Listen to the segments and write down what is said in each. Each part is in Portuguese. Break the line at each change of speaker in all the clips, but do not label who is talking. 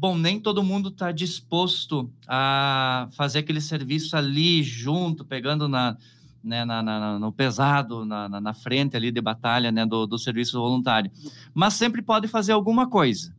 bom, nem todo mundo está disposto a fazer aquele serviço ali junto, pegando na, né, na, na no pesado, na, na, frente ali de batalha né, do, do serviço voluntário. Mas sempre pode fazer alguma coisa,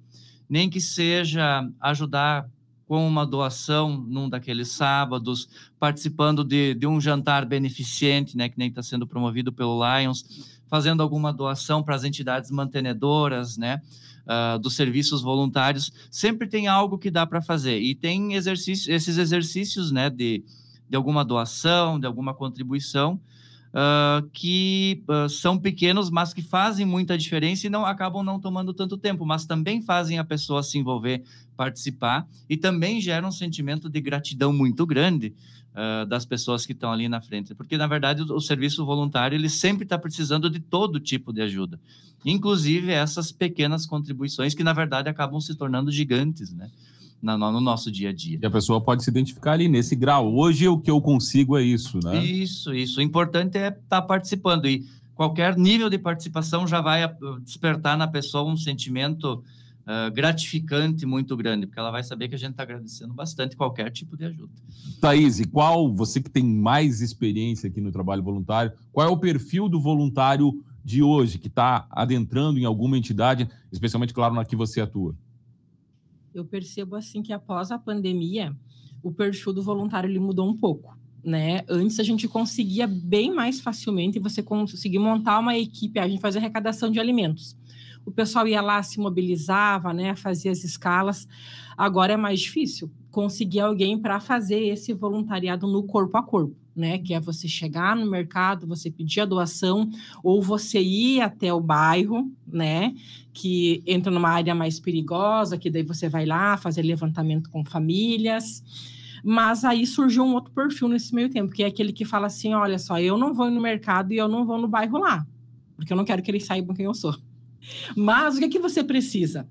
nem que seja ajudar com uma doação num daqueles sábados, participando de, de um jantar beneficente, né, que nem está sendo promovido pelo Lions, fazendo alguma doação para as entidades mantenedoras, né? Uh, dos serviços voluntários, sempre tem algo que dá para fazer. E tem exercício, esses exercícios né, de, de alguma doação, de alguma contribuição, uh, que uh, são pequenos, mas que fazem muita diferença e não acabam não tomando tanto tempo, mas também fazem a pessoa se envolver, participar e também gera um sentimento de gratidão muito grande uh, das pessoas que estão ali na frente, porque na verdade o, o serviço voluntário ele sempre está precisando de todo tipo de ajuda, inclusive essas pequenas contribuições que na verdade acabam se tornando gigantes, né? na, no nosso dia a dia.
E a pessoa pode se identificar ali nesse grau. Hoje o que eu consigo é isso, né?
Isso, isso. O importante é estar tá participando. E qualquer nível de participação já vai uh, despertar na pessoa um sentimento uh, gratificante muito grande, porque ela vai saber que a gente está agradecendo bastante qualquer tipo de ajuda.
Thaís, e qual, você que tem mais experiência aqui no trabalho voluntário, qual é o perfil do voluntário de hoje que está adentrando em alguma entidade, especialmente, claro, na que você atua?
eu
percebo assim que após a pandemia, o perfil do voluntário ele mudou um pouco. Né? Antes a gente conseguia bem mais facilmente você conseguir montar uma equipe, a gente fazia arrecadação de alimentos. O pessoal ia lá, se mobilizava, né? fazia as escalas. Agora é mais difícil conseguir alguém para fazer esse voluntariado no corpo a corpo né? Que é você chegar no mercado, você pedir a doação, ou você ir até o bairro, né? Que entra numa área mais perigosa, que daí você vai lá fazer levantamento com famílias. Mas aí surgiu um outro perfil nesse meio tempo, que é aquele que fala assim: olha só, eu não vou no mercado e eu não vou no bairro lá, porque eu não quero que eles saibam quem eu sou. Mas o que é que você precisa?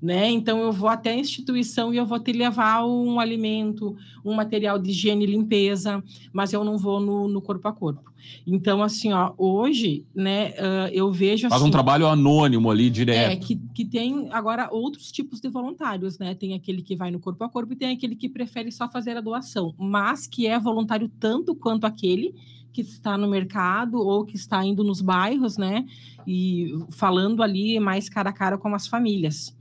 né? Então eu vou até a instituição e eu vou te levar um alimento, um material de higiene e limpeza, mas eu não vou no, no corpo a corpo. Então assim, ó, hoje, né, uh, eu vejo faz assim, um trabalho
anônimo ali é, direto. É
que, que tem agora outros tipos de voluntários, né? Tem aquele que vai no corpo a corpo e tem aquele que prefere só fazer a doação, mas que é voluntário tanto quanto aquele que está no mercado ou que está indo nos bairros, né? E falando ali mais cara a cara com as famílias.